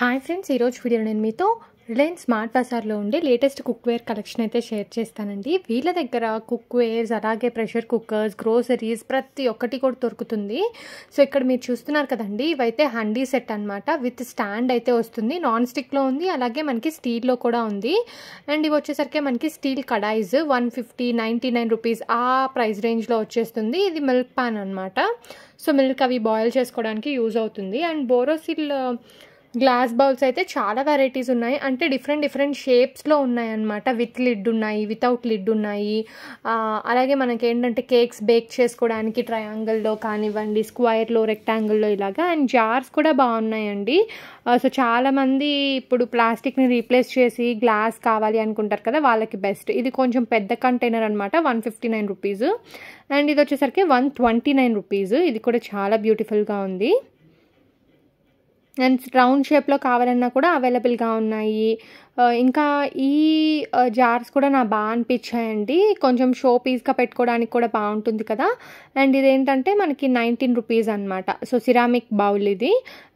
hi friends ఈరోజు video నేను మీతో రిలయన్స్ స్మార్ట్ బజార్లో ఉండే లేటెస్ట్ కుక్వేర్ కలెక్షన్ అయితే షేర్ చేస్తానండి వీళ్ళ దగ్గర కుక్వేర్స్ అలాగే ప్రెషర్ కుక్కర్స్ గ్రోసరీస్ ప్రతి ఒక్కటి కూడా దొరుకుతుంది సో ఇక్కడ మీరు చూస్తున్నారు కదండి ఇవైతే హండీ సెట్ అనమాట విత్ స్టాండ్ అయితే వస్తుంది నాన్ స్టిక్లో ఉంది అలాగే మనకి స్టీల్లో కూడా ఉంది అండ్ ఇవి వచ్చేసరికి మనకి steel kadhais one fifty ninety nine rupees ఆ ప్రైస్ రేంజ్లో వచ్చేస్తుంది ఇది మిల్క్ పాన్ అనమాట సో మిల్క్ అవి బాయిల్ చేసుకోవడానికి యూజ్ అవుతుంది అండ్ బోరోసిల్ గ్లాస్ బౌల్స్ అయితే చాలా వెరైటీస్ ఉన్నాయి అంటే డిఫరెంట్ డిఫరెంట్ షేప్స్లో ఉన్నాయి అనమాట విత్ లిడ్ ఉన్నాయి వితౌట్ లిడ్ ఉన్నాయి అలాగే మనకి ఏంటంటే కేక్స్ బేక్ చేసుకోవడానికి ట్రయాంగిల్లో కానివ్వండి స్క్వైర్లో రెక్టాంగిల్లో ఇలాగా అండ్ జార్స్ కూడా బాగున్నాయండి సో చాలామంది ఇప్పుడు ప్లాస్టిక్ని రీప్లేస్ చేసి గ్లాస్ కావాలి అనుకుంటారు కదా వాళ్ళకి బెస్ట్ ఇది కొంచెం పెద్ద కంటైనర్ అనమాట one fifty nine rupees and ఇది వచ్చేసరికి వన్ ట్వంటీ నైన్ రూపీస్ ఇది కూడా చాలా బ్యూటిఫుల్గా ఉంది అండ్ రౌండ్ షేప్లో కావాలన్నా కూడా అవైలబుల్గా ఉన్నాయి ఇంకా ఈ జార్స్ కూడా నాకు బాగా అనిపించాయండి కొంచెం షో పీస్గా పెట్టుకోవడానికి కూడా బాగుంటుంది కదా అండ్ ఇదేంటంటే మనకి నైన్టీన్ రూపీస్ అనమాట సో సిరామిక్ బౌల్ ఇది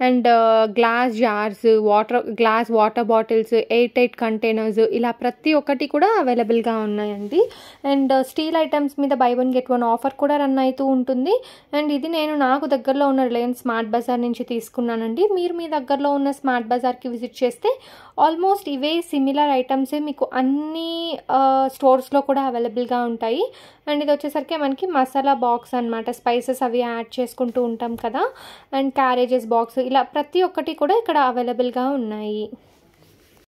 and glass jars water glass water bottles eight eight containers ఇలా ప్రతి ఒక్కటి కూడా అవైలబుల్గా ఉన్నాయండి అండ్ స్టీల్ ఐటమ్స్ మీద buy one get one offer కూడా రన్ అవుతూ ఉంటుంది అండ్ ఇది నేను నాకు దగ్గరలో ఉన్న రిలయన్స్ స్మార్ట్ బజార్ నుంచి తీసుకున్నానండి మీరు మీరు మీ దగ్గరలో ఉన్న స్మార్ట్ బజార్కి విజిట్ చేస్తే ఆల్మోస్ట్ ఇవే సిమిలర్ ఐటమ్స్ మీకు అన్ని స్టోర్స్లో కూడా అవైలబుల్గా ఉంటాయి అండ్ ఇది వచ్చేసరికి మనకి మసాలా బాక్స్ అనమాట స్పైసెస్ అవి యాడ్ చేసుకుంటూ ఉంటాం కదా అండ్ క్యారేజెస్ బాక్స్ ఇలా ప్రతి ఒక్కటి కూడా ఇక్కడ అవైలబుల్గా ఉన్నాయి